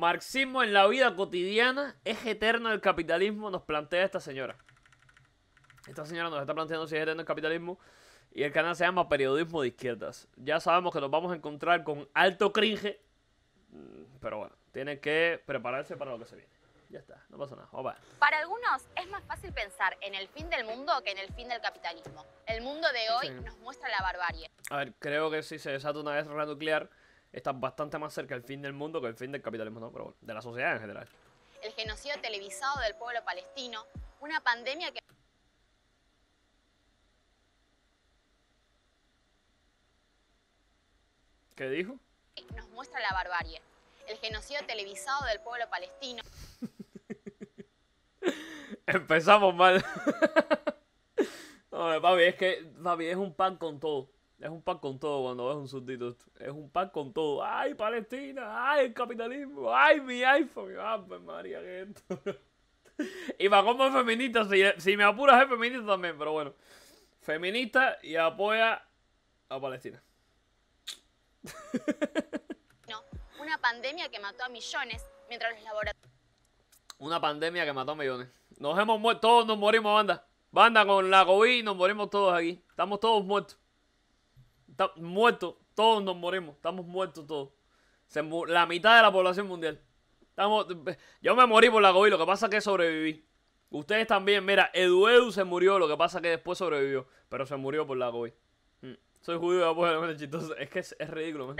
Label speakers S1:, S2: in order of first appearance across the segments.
S1: Marxismo en la vida cotidiana es eterno el capitalismo, nos plantea esta señora. Esta señora nos está planteando si es eterno el capitalismo. Y el canal se llama Periodismo de Izquierdas. Ya sabemos que nos vamos a encontrar con alto cringe. Mm, pero bueno, tiene que prepararse para lo que se viene. Ya está, no pasa nada. Opa.
S2: Para algunos es más fácil pensar en el fin del mundo que en el fin del capitalismo. El mundo de hoy nos muestra la barbarie.
S1: A ver, creo que si se desata una guerra nuclear, Está bastante más cerca del fin del mundo que el fin del capitalismo, no, pero de la sociedad en general.
S2: El genocidio televisado del pueblo palestino, una pandemia que... ¿Qué dijo? Nos muestra la barbarie. El genocidio televisado del pueblo palestino.
S1: Empezamos mal. no, es que es un pan con todo. Es un pack con todo cuando ves un subtítulo. Es un pack con todo. ¡Ay, Palestina! ¡Ay, el capitalismo! ¡Ay, mi iPhone! madre ah, pues, María, qué y para como feminista, si, me apuras es feminista también, pero bueno. Feminista y apoya a Palestina.
S2: no, una pandemia que mató a millones mientras los laboratorios.
S1: Una pandemia que mató a millones. Nos hemos muerto, todos nos morimos, banda. Banda con la COVID, nos morimos todos aquí. Estamos todos muertos. Está muerto. Todos nos morimos. Estamos muertos todos. la mitad de la población mundial. Estamos, yo me morí por la COVID. Lo que pasa es que sobreviví. Ustedes también. Mira, Edu se murió. Lo que pasa es que después sobrevivió. Pero se murió por la COVID. Mm. Soy judío, pues, chistoso. Es que es, ridículo.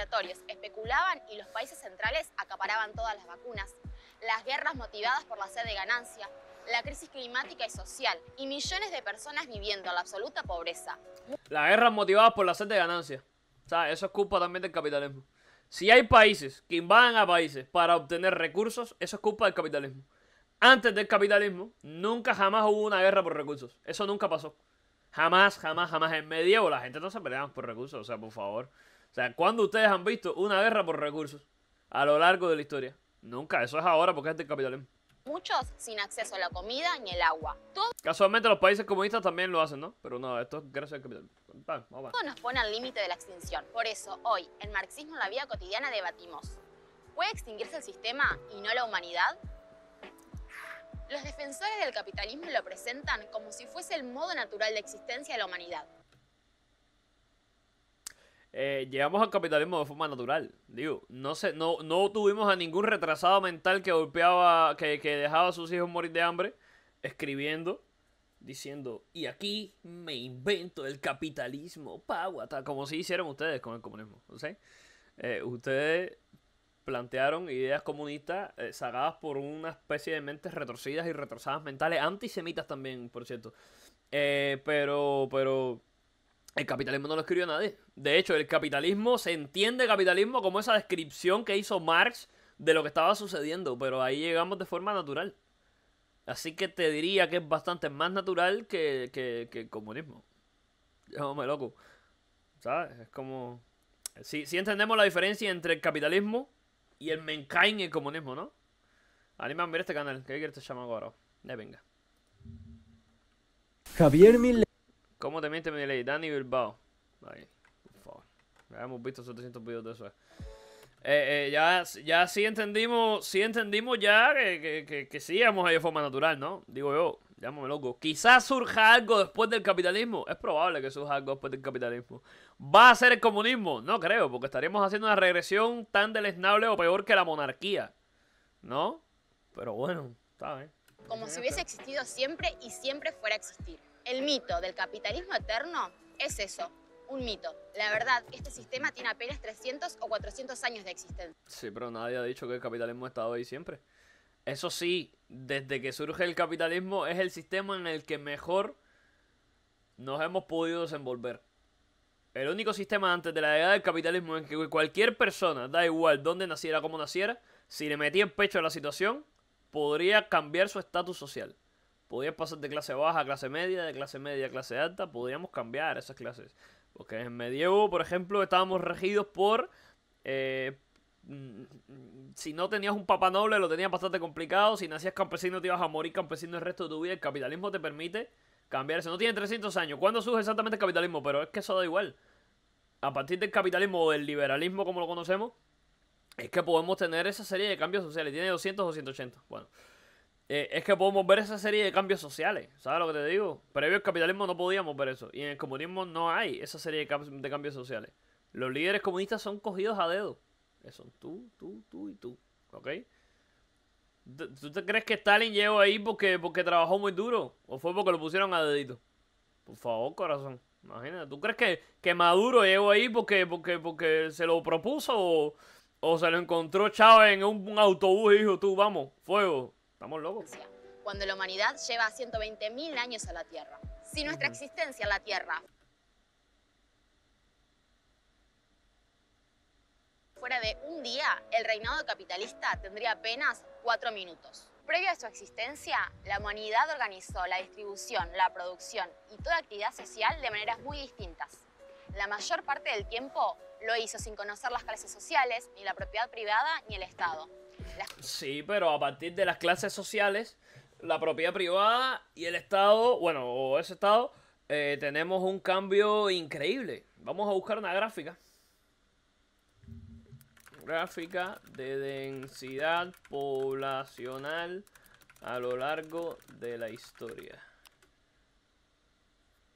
S2: Especulaban y los países centrales acaparaban todas las vacunas. Las guerras motivadas por la sed de ganancia la crisis climática y social y millones de personas viviendo en la absoluta pobreza.
S1: Las guerras motivada por la sed de ganancias. O sea, eso es culpa también del capitalismo. Si hay países que invaden a países para obtener recursos, eso es culpa del capitalismo. Antes del capitalismo, nunca jamás hubo una guerra por recursos. Eso nunca pasó. Jamás, jamás, jamás. En medievo la gente no se peleaba por recursos, o sea, por favor. O sea, ¿cuándo ustedes han visto una guerra por recursos a lo largo de la historia? Nunca, eso es ahora porque es del capitalismo
S2: muchos sin acceso a la comida ni el agua.
S1: Casualmente los países comunistas también lo hacen, ¿no? Pero no, esto es gracias al capital. Todo
S2: nos pone al límite de la extinción. Por eso, hoy, en Marxismo en la Vida Cotidiana debatimos. ¿Puede extinguirse el sistema y no la humanidad? Los defensores del capitalismo lo presentan como si fuese el modo natural de existencia de la humanidad.
S1: Eh, llegamos al capitalismo de forma natural. Digo, no sé, no, no tuvimos a ningún retrasado mental que golpeaba, que, que dejaba a sus hijos morir de hambre, escribiendo, diciendo, y aquí me invento el capitalismo, paguata, como si hicieron ustedes con el comunismo. Eh, ustedes plantearon ideas comunistas eh, Sagadas por una especie de mentes retorcidas y retrasadas mentales, antisemitas también, por cierto. pero, pero el capitalismo no lo escribió nadie. De hecho, el capitalismo se entiende capitalismo como esa descripción que hizo Marx de lo que estaba sucediendo, pero ahí llegamos de forma natural. Así que te diría que es bastante más natural que, el comunismo. Llámame loco. ¿Sabes? Es como. Si, entendemos la diferencia entre el capitalismo y el mankind y el comunismo, ¿no? Anima, ver este canal. ¿Qué quieres te llamo ahora? Ya venga.
S3: Javier Mil
S1: ¿Cómo te miente mi ley? Dani Bilbao. Ay, por favor. Ya hemos visto 700 videos de eso. Eh. Eh, eh, ya, ya sí entendimos, entendimos ya que, que, que sí íbamos a de forma natural, ¿no? Digo yo, llámame loco. Quizás surja algo después del capitalismo. Es probable que surja algo después del capitalismo. ¿Va a ser el comunismo? No creo, porque estaríamos haciendo una regresión tan deleznable o peor que la monarquía. ¿No? Pero bueno, está bien.
S2: Como si hubiese existido siempre y siempre fuera a existir. El mito del capitalismo eterno es eso, un mito. La verdad, este sistema tiene apenas 300 o 400 años de existencia.
S1: Sí, pero nadie ha dicho que el capitalismo ha estado ahí siempre. Eso sí, desde que surge el capitalismo es el sistema en el que mejor nos hemos podido desenvolver. El único sistema antes de la llegada del capitalismo en que cualquier persona, da igual dónde naciera, cómo naciera, si le metía en pecho a la situación, podría cambiar su estatus social. Podías pasar de clase baja a clase media, de clase media a clase alta, podríamos cambiar esas clases. Porque en medievo, por ejemplo, estábamos regidos por... Eh, mm, si no tenías un papa noble, lo tenías bastante complicado. Si nacías campesino, te ibas a morir campesino el resto de tu vida. El capitalismo te permite cambiar eso. No tiene 300 años. ¿Cuándo surge exactamente el capitalismo? Pero es que eso da igual. A partir del capitalismo o del liberalismo, como lo conocemos, es que podemos tener esa serie de cambios sociales. Tiene 200 o Bueno. Eh, es que podemos ver esa serie de cambios sociales, ¿sabes lo que te digo? Previo al capitalismo no podíamos ver eso, y en el comunismo no hay esa serie de, cambios, sociales. Los líderes comunistas son cogidos a dedo. Eh, son tú, tú, tú y tú, ¿ok? ¿Tú te crees que Stalin llegó ahí porque, porque trabajó muy duro? ¿O fue porque lo pusieron a dedito? Por favor, corazón. Imagínate, ¿tú crees que, Maduro llegó ahí porque, porque, porque se lo propuso o, se lo encontró Chávez en un, un autobús y dijo, tú, vamos, fuego? Estamos locos.
S2: Cuando la humanidad lleva 120.000 años a la Tierra. Si nuestra existencia en la Tierra fuera de un día, el reinado capitalista tendría apenas cuatro minutos. Previo a su existencia, la humanidad organizó la distribución, la producción y toda actividad social de maneras muy distintas. La mayor parte del tiempo lo hizo sin conocer las clases sociales, ni la propiedad privada, ni el Estado.
S1: Sí, pero a partir de las clases sociales, la propiedad privada y el Estado, bueno, o ese Estado, eh, tenemos un cambio increíble. Vamos a buscar una gráfica. Gráfica de densidad poblacional a lo largo de la historia.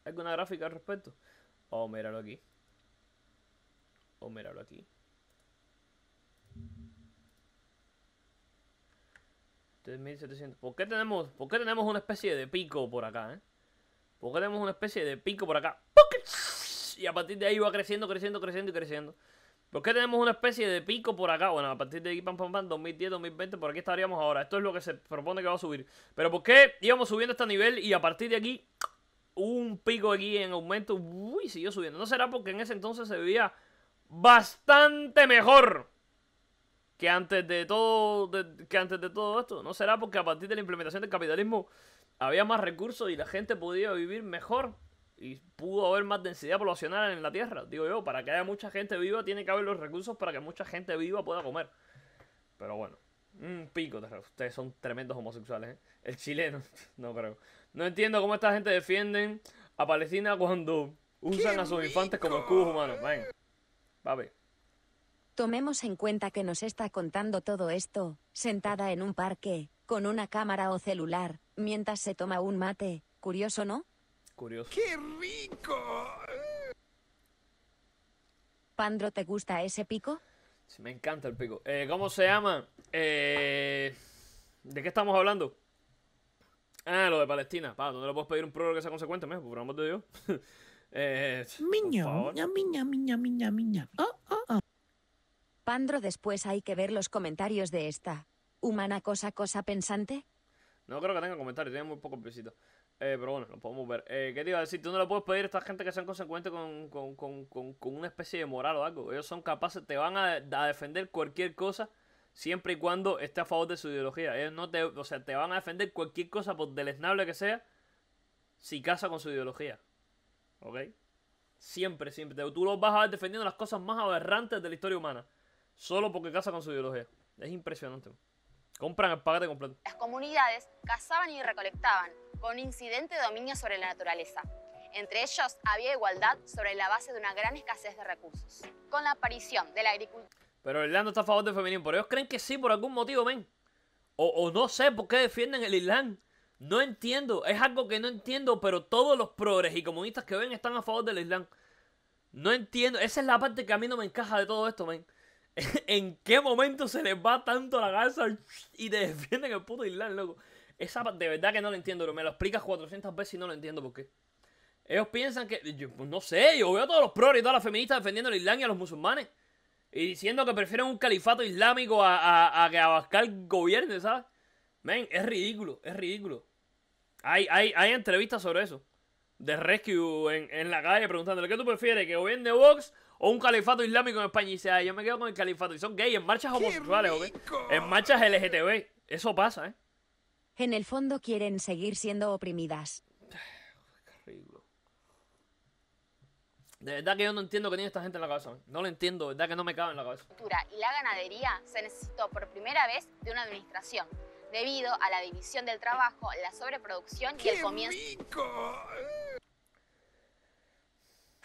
S1: ¿Hay ¿Alguna gráfica al respecto? Oh, míralo aquí. Oh, míralo aquí. 3700. ¿Por qué tenemos, por qué tenemos una especie de pico por acá, eh? ¿Por qué tenemos una especie de pico por acá? Y a partir de ahí va creciendo, creciendo, creciendo y creciendo. ¿Por qué tenemos una especie de pico por acá? Bueno, a partir de aquí, pam, pam, pam, 2010, 2020, por aquí estaríamos ahora. Esto es lo que se propone que va a subir. Pero ¿por qué íbamos subiendo este nivel y a partir de aquí un pico aquí en aumento? Uy, siguió subiendo. ¿No será porque en ese entonces se vivía bastante mejor? que antes de todo que antes de todo esto no será porque a partir de la implementación del capitalismo había más recursos y la gente podía vivir mejor y pudo haber más densidad poblacional en la tierra digo yo para que haya mucha gente viva tiene que haber los recursos para que mucha gente viva pueda comer pero bueno un pico ustedes son tremendos homosexuales ¿eh? el chileno no creo no entiendo cómo esta gente defiende a Palestina cuando usan a sus infantes como escudos humanos ven ver.
S3: Tomemos en cuenta que nos está contando todo esto, sentada en un parque, con una cámara o celular, mientras se toma un mate. Curioso, ¿no?
S1: Curioso. ¡Qué rico!
S3: Pandro, ¿te gusta ese pico?
S1: Sí, me encanta el pico. Eh, ¿Cómo se llama? Eh, ¿De qué estamos hablando? Ah, lo de Palestina. ¿Dónde le puedes pedir un prólogo que sea consecuente, mejor? Por amor de Dios. eh, miño,
S3: miña, miña, miña, miña. oh. Pandro después hay que ver los comentarios de esta. ¿Humana cosa cosa pensante?
S1: No creo que tenga comentarios, tiene muy poco pesito. Eh, pero bueno, lo podemos ver. Eh, ¿Qué te iba a decir? Tú no le puedes pedir a esta gente que sean consecuentes con, con, con, con, una especie de moral o algo. Ellos son capaces, te van a, defender cualquier cosa siempre y cuando esté a favor de su ideología. Ellos no te, o sea, te van a defender cualquier cosa, por deleznable que sea, si casa con su ideología. ¿Ok? Siempre, siempre. Tú los vas a ver defendiendo las cosas más aberrantes de la historia humana solo porque casa con su ideología. Es impresionante. Compran el paquete completo.
S2: Las comunidades cazaban y recolectaban con incidente dominio sobre la naturaleza. Entre ellos había igualdad sobre la base de una gran escasez de recursos. Con la aparición de la agricultura...
S1: Pero Irlanda está a favor del feminismo. Por ellos creen que sí por algún motivo, ven. O, o no sé por qué defienden el Islam. No entiendo, es algo que no entiendo, pero todos los progres y comunistas que ven están a favor del Islam. No entiendo, esa es la parte que a mí no me encaja de todo esto, ven. ¿En qué momento se les va tanto la gasa y te defienden el puto islam loco? Esa de verdad que no lo entiendo, pero me lo explicas 400 veces y no lo entiendo por qué. Ellos piensan que. pues no sé, yo veo a todos los progres y todas las feministas defendiendo el Islam y a los musulmanes. Y diciendo que prefieren un califato islámico a, que Abascal gobierne, ¿sabes? Ven, es ridículo, es ridículo. Hay, hay, hay entrevistas sobre eso. De Rescue en, en la calle preguntándole: ¿Qué tú prefieres? ¿Que gobierne Vox o un califato islámico en España y dice, ah, yo me quedo con el califato. Y son gays en marchas homosexuales, ¿ok? En marchas LGTB. Eso pasa, ¿eh?
S3: En el fondo quieren seguir siendo oprimidas.
S1: De verdad que yo no entiendo qué tiene esta gente en la cabeza. ¿eh? No lo entiendo, de verdad que no me cabe en la cabeza.
S2: Y la ganadería se necesitó por primera vez de una administración, debido a la división del trabajo, la sobreproducción y el comienzo. Rico!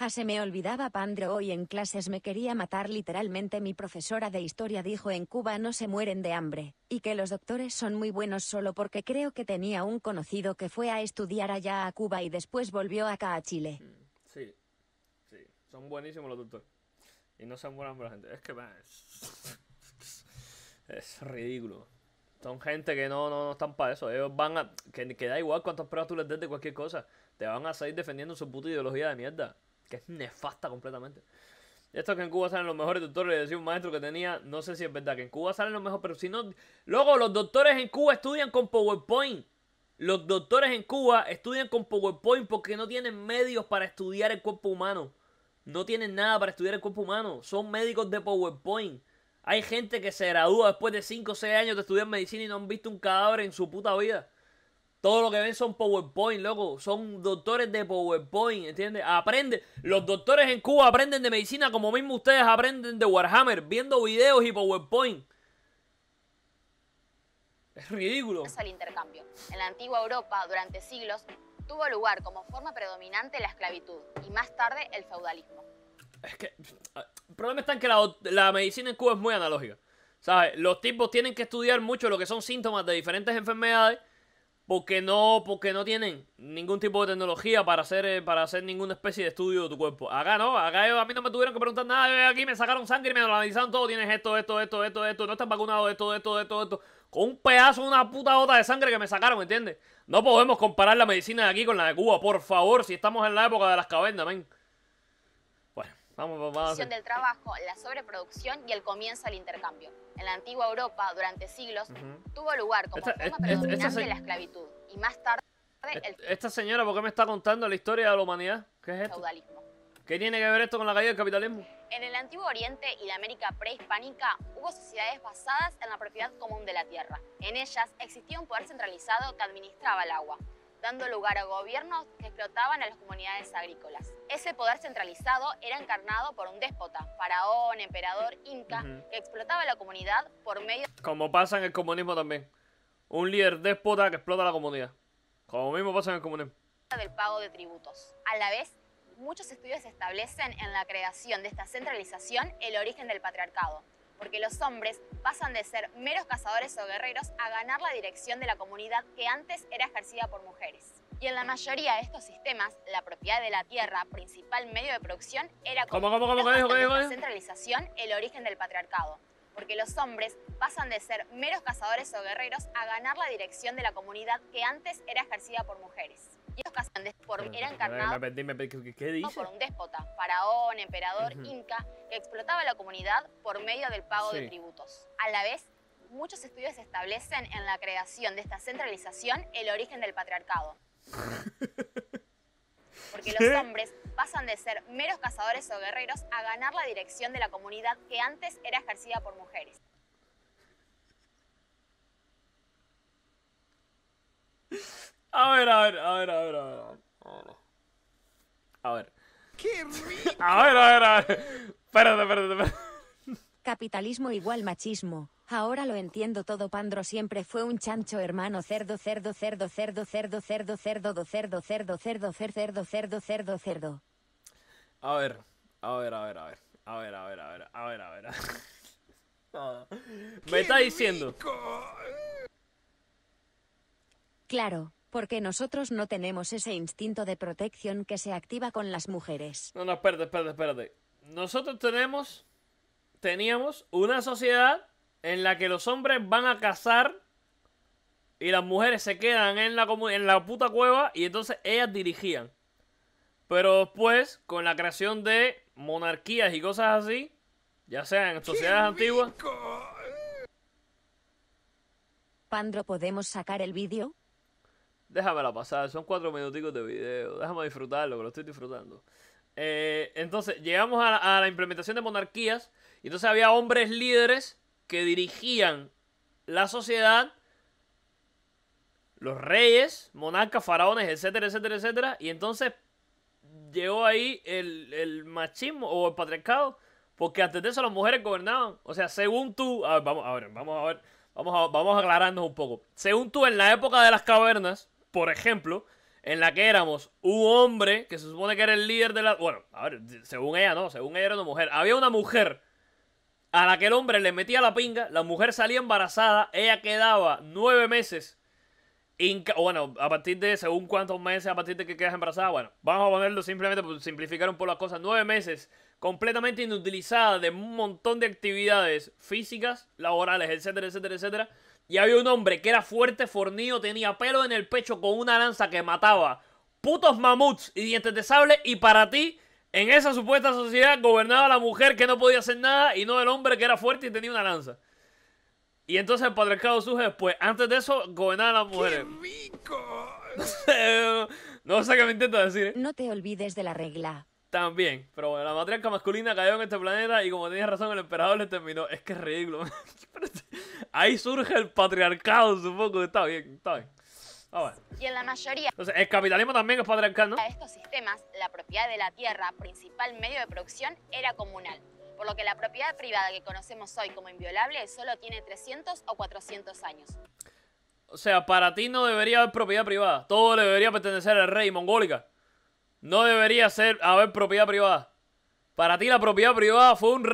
S3: Ah, se me olvidaba Pandro hoy en clases me quería matar literalmente mi profesora de historia dijo en Cuba no se mueren de hambre, y que los doctores son muy buenos solo porque creo que tenía un conocido que fue a estudiar allá a Cuba y después volvió acá a Chile.
S1: Mm, sí, sí, son buenísimos los doctores. Y no se de hambre la gente. Es que es, ridículo. Son gente que no, no, no están para eso. Ellos van a... Que, que da igual cuántas pruebas tú les des de cualquier cosa. Te van a seguir defendiendo su puta ideología de mierda que es nefasta completamente. Esto que en Cuba salen los mejores doctores, Le decía un maestro que tenía, no sé si es verdad que en Cuba salen los mejores, pero si no, luego los doctores en Cuba estudian con PowerPoint. Los doctores en Cuba estudian con PowerPoint porque no tienen medios para estudiar el cuerpo humano. No tienen nada para estudiar el cuerpo humano. Son médicos de PowerPoint. Hay gente que se gradúa después de 5 o 6 años de estudiar medicina y no han visto un cadáver en su puta vida. Todo lo que ven son PowerPoint, loco. Son doctores de PowerPoint, ¿entiendes? Aprende. Los doctores en Cuba aprenden de medicina como mismo ustedes aprenden de Warhammer, viendo videos y PowerPoint. Es ridículo.
S2: el intercambio. En la antigua Europa, durante siglos, tuvo lugar como forma predominante la esclavitud y más tarde el feudalismo.
S1: Es que el problema está en que la, la medicina en Cuba es muy analógica. ¿Sabes? Los tipos tienen que estudiar mucho lo que son síntomas de diferentes enfermedades porque no, porque no tienen ningún tipo de tecnología para hacer, eh, para hacer ninguna especie de estudio de tu cuerpo. Acá no, acá a mí no me tuvieron que preguntar nada. Aquí me sacaron sangre y me analizaron todo. Tienes esto, esto, esto, esto, esto. No estás vacunado, esto, esto, esto, esto. Con un pedazo, una puta gota de sangre que me sacaron, ¿entiendes? No podemos comparar la medicina de aquí con la de Cuba, por favor, si estamos en la época de las cavernas, ¿ven? Bueno, vamos, vamos.
S2: la sobreproducción y el comienzo del intercambio en la antigua Europa durante siglos tuvo lugar como forma predominante la esclavitud y más tarde e-
S1: Esta señora, ¿por qué me está contando la historia de la humanidad? ¿Qué es esto? Feudalismo. ¿Qué tiene que ver esto con la caída del capitalismo?
S2: En el Antiguo Oriente y la América prehispánica hubo sociedades basadas en la propiedad común de la tierra. En ellas existía un poder centralizado que administraba el agua, dando lugar a gobiernos que explotaban a las comunidades agrícolas. Ese poder centralizado era encarnado por un déspota, faraón, emperador, inca, que explotaba la comunidad por medio...
S1: Como pasa en el comunismo también. Un líder déspota que explota la comunidad. Como mismo pasa en el comunismo.
S2: ...del pago de tributos. A la vez, muchos estudios establecen en la creación de esta centralización el origen del patriarcado, porque los hombres pasan de ser meros cazadores o guerreros a ganar la dirección de la comunidad que antes era ejercida por mujeres. Y en la mayoría de estos sistemas, la propiedad de la tierra, principal medio de producción, era como la centralización el origen del patriarcado, porque los hombres pasan de ser meros cazadores o guerreros a ganar la dirección de la comunidad que antes era ejercida por mujeres. Y cazantes eran carnados por un déspota, faraón, emperador, inca, que explotaba la comunidad por medio del pago de tributos. A la vez, muchos estudios establecen en la creación de esta centralización el origen del patriarcado. Porque los hombres pasan de ser meros cazadores o guerreros a ganar la dirección de la comunidad que antes era ejercida por mujeres.
S1: A ver, a ver, a ver, a ver, a ver. A ver. A ver, a ver, a ver. Espérate, espérate, espérate.
S3: Capitalismo igual machismo. Ahora lo entiendo todo. Pandro siempre fue un chancho hermano. Cerdo, cerdo, cerdo, cerdo, cerdo, cerdo, cerdo, cerdo, cerdo, cerdo, cerdo, cerdo, cerdo, cerdo.
S1: A ver, a ver, a ver, a ver. A ver, a ver, a ver, a ver, a ver. Me está diciendo.
S3: Claro, porque nosotros no tenemos ese instinto de protección que se activa con las mujeres.
S1: No, no, espérate, espérate, espérate. Nosotros tenemos, teníamos una sociedad en la que los hombres van a cazar y las mujeres se quedan en la, en la puta cueva y entonces ellas dirigían. Pero después, con la creación de monarquías y cosas así, ya sean en sociedades antiguas...
S3: Pandro, ¿podemos sacar el vídeo?
S1: déjamela pasar, son cuatro minuticos de video, déjame disfrutarlo, que lo estoy disfrutando. Eh, entonces, llegamos a la, implementación de monarquías, y entonces había hombres líderes que dirigían la sociedad, los reyes, monarcas, faraones, etcétera, etcétera, etcétera, y entonces llegó ahí el, machismo o el patriarcado, porque antes de eso las mujeres gobernaban. O sea, según tú, a ver, vamos a ver, vamos a ver, vamos vamos a aclararnos un poco. Según tú, en la época de las cavernas, por ejemplo, en la que éramos un hombre que se supone que era el líder de la. Bueno, a ver, según ella no, según ella era una mujer. Había una mujer a la que el hombre le metía la pinga, la mujer salía embarazada, ella quedaba nueve meses. bueno, a partir de según cuántos meses, a partir de que quedas embarazada, bueno, vamos a ponerlo simplemente por simplificar un poco las cosas. Nueve meses completamente inutilizada de un montón de actividades físicas, laborales, etcétera, etcétera, etcétera y había un hombre que era fuerte, fornido, tenía pelo en el pecho con una lanza que mataba putos mamuts y dientes de sable. Y para ti, en esa supuesta sociedad gobernaba la mujer que no podía hacer nada y no el hombre que era fuerte y tenía una lanza. Y entonces el patriarcado surge después. Antes de eso, gobernaba la mujer. no sé
S3: qué me intento decir. ¿eh? No te olvides de la regla.
S1: También, pero bueno, la matriarca masculina cayó en este planeta y como tenías razón, el emperador le terminó. Es que es ridículo. Ahí surge el patriarcado, supongo. Está bien, está bien. Ah,
S2: y en la mayoría. Entonces,
S1: el capitalismo también es patriarcal, ¿no?
S2: estos sistemas, la propiedad de la tierra, principal medio de producción, era comunal. Por lo que la propiedad privada que conocemos hoy como inviolable solo tiene 300 o 400 años.
S1: O sea, para ti no debería haber propiedad privada. Todo le debería pertenecer al rey mongólica. No debería ser haber propiedad privada. Para ti la propiedad privada fue un,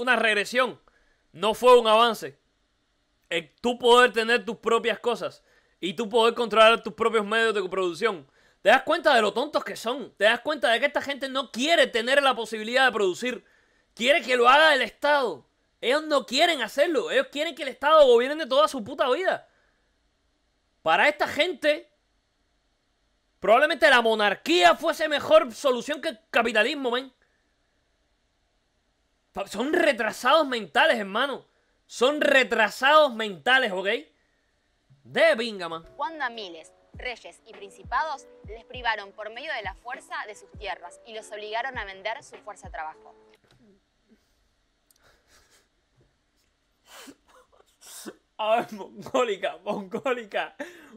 S1: una regresión no fue un avance. tú poder tener tus propias cosas y tú poder controlar tus propios medios de producción. Te das cuenta de lo tontos que son. Te das cuenta de que esta gente no quiere tener la posibilidad de producir. Quiere que lo haga el Estado. Ellos no quieren hacerlo. Ellos quieren que el Estado gobierne toda su puta vida. Para esta gente, probablemente la monarquía fuese mejor solución que el capitalismo, ¿ven? Son retrasados mentales, hermano. Son retrasados mentales, ¿ok? De man.
S2: Cuando a miles, reyes y principados les privaron por medio de la fuerza de sus tierras y los obligaron a vender su fuerza de trabajo.
S1: A ver, mongólica, mongólica,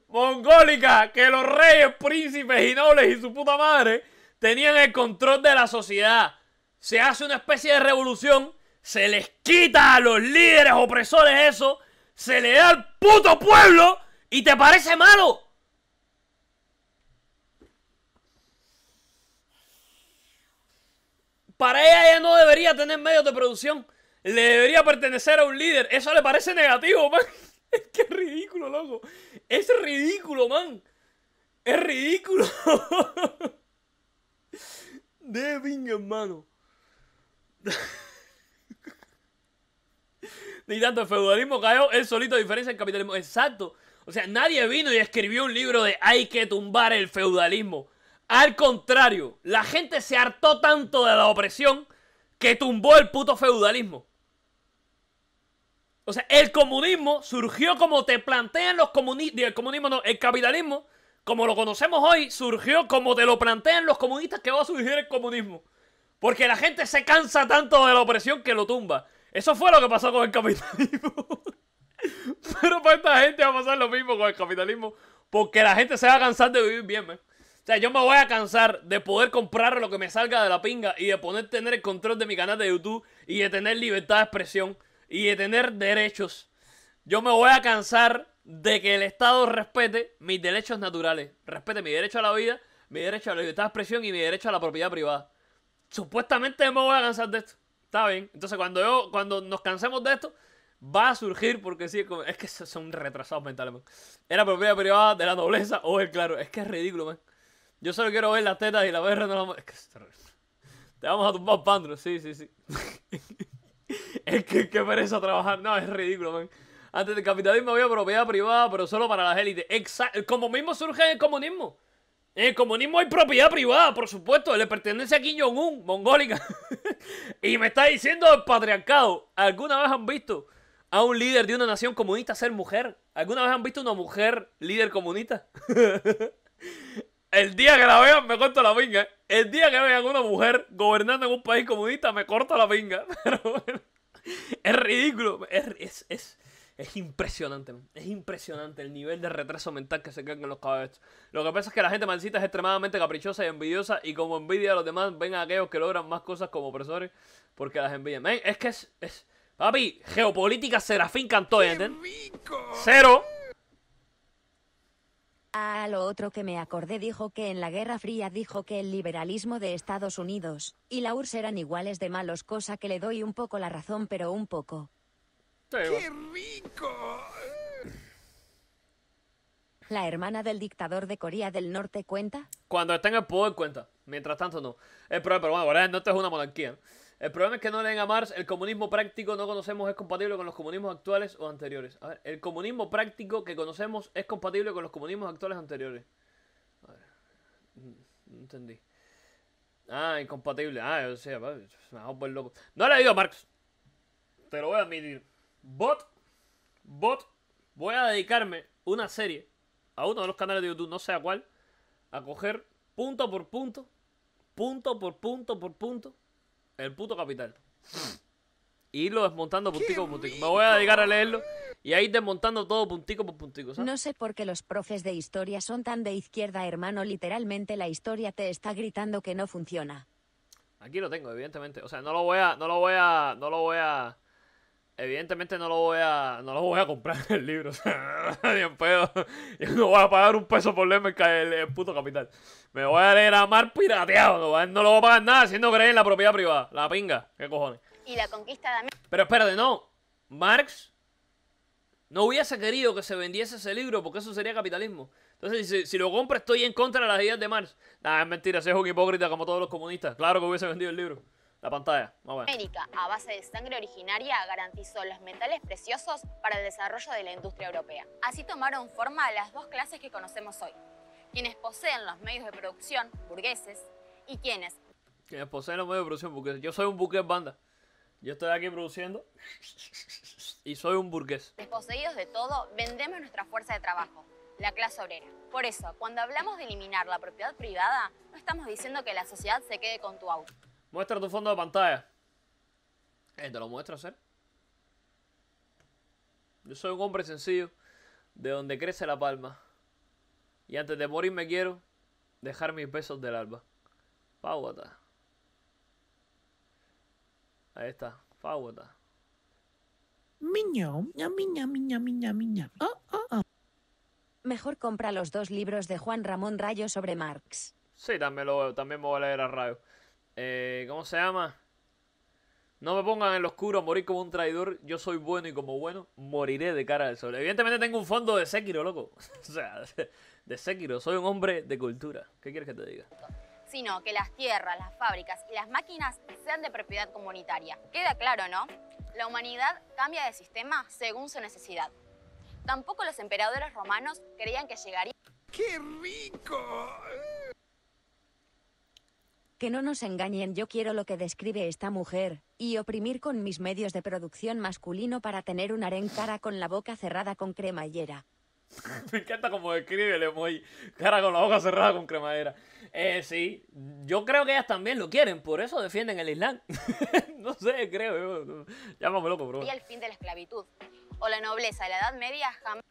S1: mongólica, que los reyes, príncipes y nobles y su puta madre tenían el control de la sociedad se hace una especie de revolución, se les quita a los líderes opresores eso, se le da al puto pueblo y te parece malo. Para ella ella no debería tener medios de producción. Le debería pertenecer a un líder. Eso le parece negativo, man. Es que es ridículo, loco. Es ridículo, man. Es ridículo. De hermano. Ni tanto el feudalismo cayó, el solito diferencia el capitalismo. Exacto. O sea, nadie vino y escribió un libro de hay que tumbar el feudalismo. Al contrario, la gente se hartó tanto de la opresión que tumbó el puto feudalismo. O sea, el comunismo surgió como te plantean los comunistas. El comunismo el capitalismo, como lo conocemos hoy, surgió como te lo plantean los comunistas que va a surgir el comunismo. Porque la gente se cansa tanto de la opresión que lo tumba. Eso fue lo que pasó con el capitalismo. Pero para esta gente va a pasar lo mismo con el capitalismo. Porque la gente se va a cansar de vivir bien, man. O sea, yo me voy a cansar de poder comprar lo que me salga de la pinga y de poder tener el control de mi canal de YouTube y de tener libertad de expresión y de tener derechos. Yo me voy a cansar de que el Estado respete mis derechos naturales, respete mi derecho a la vida, mi derecho a la libertad de expresión y mi derecho a la propiedad privada supuestamente me voy a cansar de esto. Está bien. Entonces, cuando yo, cuando nos cansemos de esto, va a surgir porque sí, es que son retrasados mentales, man. Era propiedad privada de la nobleza o oh, el claro. Es que es ridículo, man. Yo solo quiero ver las tetas y la verga no la... Es que Te vamos a tumbar pandro, sí, sí, sí. es que qué pereza trabajar. No, es ridículo, man. Antes del capitalismo había propiedad privada, pero solo para las élites. Exacto. Como mismo surge el comunismo. En el comunismo hay propiedad privada, por supuesto, le pertenece a Kim Jong-un, mongólica. y me está diciendo el patriarcado. ¿Alguna vez han visto a un líder de una nación comunista ser mujer? ¿Alguna vez han visto a una mujer líder comunista? el día que la vean me corto la pinga. El día que vean a una mujer gobernando en un país comunista me corto la pinga. es ridículo. es es impresionante, es impresionante el nivel de retraso mental que se caen en los caballos. Lo que pasa es que la gente mancita es extremadamente caprichosa y envidiosa y como envidia a los demás ven a aquellos que logran más cosas como opresores porque las envidian. es que es, Papi, geopolítica Serafín Cantoy,
S3: Cero. A ah, lo otro que me acordé dijo que en la Guerra Fría dijo que el liberalismo de Estados Unidos y la URSS eran iguales de malos, cosa que le doy un poco la razón, pero un poco.
S2: ¡Qué rico!
S3: ¿La hermana del dictador de Corea del Norte cuenta?
S1: Cuando está en el poder cuenta. Mientras tanto no. El problema, pero bueno, no es una monarquía. El problema es que no leen a Marx, el comunismo práctico no conocemos es compatible con los comunismos actuales o anteriores. A ver, el comunismo práctico que conocemos es compatible con los comunismos actuales anteriores. A ver, no mm, entendí. Ah, incompatible. Ah, o sea, me por loco. No le digo a Marx. Te lo voy a admitir. Bot, bot, voy a dedicarme una serie a uno de los canales de YouTube, no sé a cuál, a coger punto por punto, punto por punto por punto, el puto capital. Y irlo desmontando puntico por puntico. Me voy a dedicar a leerlo y ahí desmontando todo puntico por puntico. No sé
S3: por qué los profes de historia son tan de izquierda, hermano. Literalmente la historia te está gritando que no funciona.
S1: Aquí lo tengo, evidentemente. O sea, no lo voy a, no lo voy a, no lo voy a Evidentemente no lo voy a, no lo voy a comprar el libro, o ni en pedo. Yo no voy a pagar un peso por leerme el, puto capital. Me voy a leer a Mar pirateado, no, lo voy a pagar nada, siendo creer en la propiedad privada. La pinga, qué cojones.
S2: Y la conquista de
S1: Pero espérate, no. Marx no hubiese querido que se vendiese ese libro porque eso sería capitalismo. Entonces, si, lo compro estoy en contra de las ideas de Marx. Nah, es mentira, si es un hipócrita como todos los comunistas. Claro que hubiese vendido el libro. La pantalla, más bueno.
S2: América, a base de sangre originaria, garantizó los metales preciosos para el desarrollo de la industria europea. Así tomaron forma las dos clases que conocemos hoy. Quienes poseen los medios de producción, burgueses, y quienes...
S1: Quienes poseen los medios de producción, burgueses. Yo soy un burgués banda. Yo estoy aquí produciendo y soy un burgués.
S2: Desposeídos de todo, vendemos nuestra fuerza de trabajo, la clase obrera. Por eso, cuando hablamos de eliminar la propiedad privada, no estamos diciendo que la sociedad se quede con tu auto.
S1: Muestra tu fondo de pantalla. Eh, te lo muestro, hacer. Yo soy un hombre sencillo, de donde crece la palma. Y antes de morir me quiero dejar mis besos del alba. Fáguata. Ahí está, Fáguata.
S3: Miño, miña, miña, miña, miña. Ah, ah, ah. Mejor compra los dos libros de Juan Ramón Rayo sobre Marx.
S1: Sí, también, también me voy a leer a Rayo. Eh, ¿Cómo se llama? No me pongan en lo oscuro, morir como un traidor. Yo soy bueno y como bueno, moriré de cara al sol. Evidentemente tengo un fondo de Sekiro, loco. o sea, de Sekiro. Soy un hombre de cultura. ¿Qué quieres que te diga?
S2: Sino que las tierras, las fábricas y las máquinas sean de propiedad comunitaria. Queda claro, ¿no? La humanidad cambia de sistema según su necesidad. Tampoco los emperadores romanos creían que llegaría... ¡Qué rico!
S3: Que no nos engañen, yo quiero lo que describe esta mujer, y oprimir con mis medios de producción masculino para tener un harén cara con la boca cerrada con cremallera.
S1: Me encanta como escribe, el cara con la boca cerrada con cremallera. Eh, sí, yo creo que ellas también lo quieren, por eso defienden el Islam. no sé, creo. Llámame loco, bro. Y el
S2: fin de la esclavitud o la nobleza de la Edad Media jamás...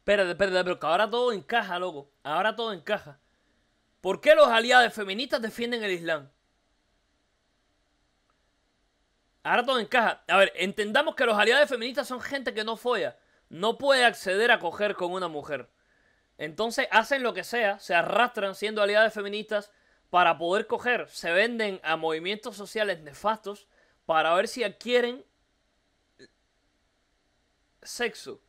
S1: Espérate, espérate, pero que ahora todo encaja, loco. Ahora todo encaja. ¿Por qué los aliados feministas defienden el Islam? Ahora todo encaja. A ver, entendamos que los aliados feministas son gente que no folla. No puede acceder a coger con una mujer. Entonces hacen lo que sea, se arrastran siendo aliados feministas para poder coger. Se venden a movimientos sociales nefastos para ver si adquieren sexo.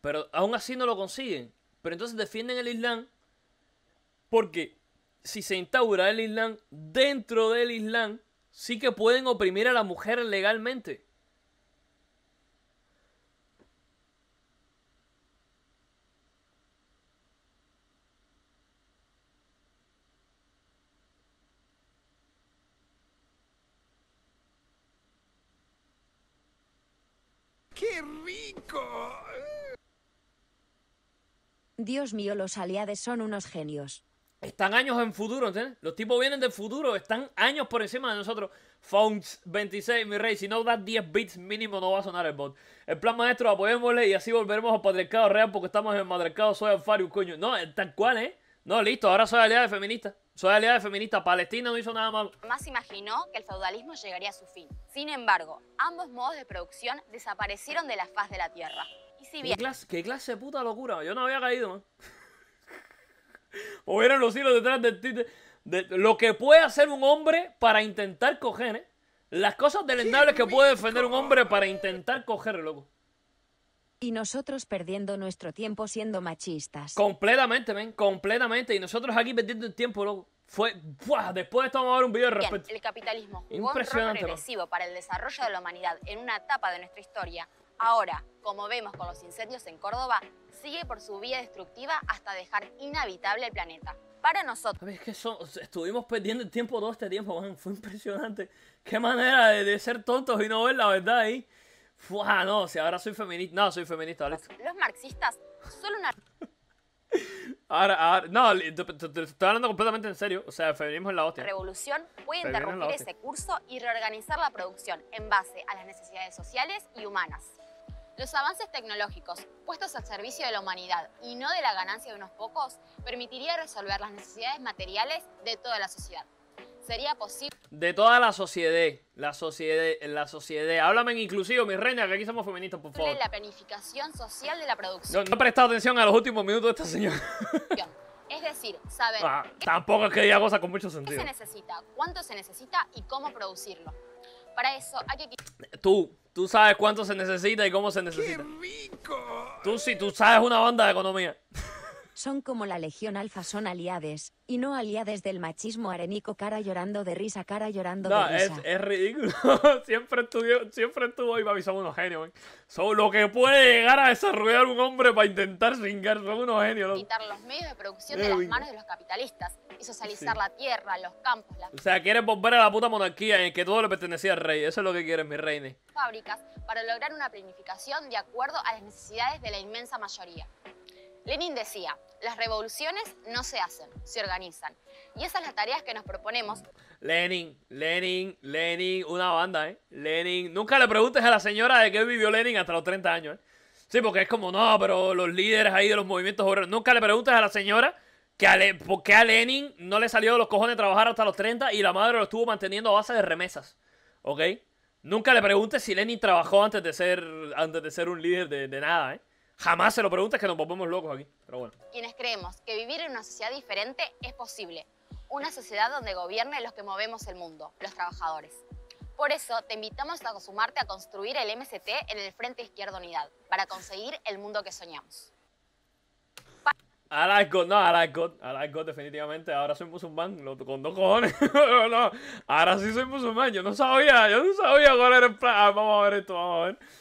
S1: Pero aún así no lo consiguen. Pero entonces defienden el Islam porque si se instaura el Islam dentro del Islam, sí que pueden oprimir a la mujer legalmente.
S2: ¡Qué rico!
S3: Dios mío, los aliados son unos genios.
S1: Están años en futuro, ¿entiendes? ¿eh? Los tipos vienen del futuro, están años por encima de nosotros. Fonts 26, mi rey, si no das 10 bits mínimo no va a sonar el bot. El plan maestro, apoyémosle y así volveremos al patriarcado real porque estamos en el matriarcado, soy alfario, coño. No, eh, tal cual, ¿eh? No, listo, ahora soy aliada de feminista. Soy aliada de feminista. Palestina no hizo nada malo.
S2: Más imaginó que el feudalismo llegaría a su fin. Sin embargo, ambos modos de producción desaparecieron de la faz de la tierra.
S1: ¿Qué, clase, de puta locura? Yo no había caído, man. o eran los hilos detrás del de, de, lo que puede hacer un hombre para intentar coger, ¿eh? Las cosas delendables que puede defender un hombre para intentar coger, loco.
S3: Y nosotros perdiendo nuestro tiempo siendo machistas. Completamente, ven completamente. Y nosotros aquí
S1: perdiendo el tiempo, loco. Fue, Después de a ver un video al respecto.
S3: el capitalismo jugó un rol regresivo
S2: para el desarrollo de la humanidad en una etapa de nuestra historia Ahora, como vemos con los incendios en Córdoba, sigue por su vía destructiva hasta dejar inhabitable el planeta. Para
S1: nosotros... ¿Sabes que Estuvimos perdiendo el tiempo todo este tiempo, man. Fue impresionante. Qué manera de, ser tontos y no ver la verdad ahí. Fua, no, si ahora soy feminista. No, soy feminista, Los
S2: marxistas solo una...
S1: Ahora, ahora, no, te, estoy hablando completamente en serio. O sea, el feminismo es la hostia.
S2: revolución puede interrumpir ese curso y reorganizar la producción en base a las necesidades sociales y humanas. Los avances tecnológicos, puestos al servicio de la humanidad y no de la ganancia de unos pocos, permitiría resolver las necesidades materiales de toda la sociedad. Sería posible...
S1: De toda la sociedad, la sociedad, la sociedad. Háblame en inclusivo, mi reina, que aquí somos feministas, por favor. La
S2: planificación social de la producción.
S1: No, he prestado atención a los últimos minutos de esta señora.
S2: Es decir, saber... Ah, tampoco es que diga
S1: con mucho sentido. ¿Qué
S2: se necesita? ¿Cuánto se necesita? ¿Y cómo producirlo? Para eso hay que...
S1: Tú, tú sabes cuánto se necesita y cómo se necesita.
S2: ¡Qué rico!
S1: Tú sí, tú sabes una banda de economía.
S3: son como la Legión Alfa, son aliades, y no aliades del machismo arenico, cara llorando de risa, cara llorando de risa. risa.
S1: es ridículo. siempre, estudió, siempre estuvo ahí, papi, son unos genios, eh. Son lo que puede llegar a desarrollar un hombre para intentar swingar, son unos genios.
S2: Quitar los medios de producción eh, de las manos de los capitalistas y socializar la tierra, los campos,
S1: O sea, quieren volver a la puta monarquía en que todo le pertenecía al rey, eso es lo que quieren, mi reine.
S2: Fábricas para lograr una planificación de acuerdo a las necesidades de la inmensa mayoría. Lenin decía, las revoluciones no se hacen, se organizan. Y esas son las tareas que nos proponemos.
S1: Lenin, Lenin, Lenin, una banda, ¿eh? Lenin. Nunca le preguntes a la señora de qué vivió Lenin hasta los 30 años, ¿eh? Sí, porque es como, no, pero los líderes ahí de los movimientos obreros. Nunca le preguntes a la señora que por qué a Lenin no le salió de los cojones trabajar hasta los 30 y la madre lo estuvo manteniendo a base de remesas. ¿Ok? Nunca le preguntes si Lenin trabajó antes de ser, antes de ser un líder de nada, ¿eh? Jamás se lo preguntes que nos volvemos locos aquí. Pero bueno.
S2: Quienes creemos que vivir en una sociedad diferente es posible. Una sociedad donde gobiernen los que movemos el mundo, los trabajadores. Por eso te invitamos a consumarte a construir el MST en el Frente Izquierda Unidad, para conseguir el mundo que soñamos.
S1: Ahora es God, no, ahora like God, ahora like God definitivamente, ahora soy musulmán, lo, con dos cojones, ahora sí soy musulmán, yo no sabía, yo no sabía cuál era el plan, ah, vamos a ver esto, vamos a ver.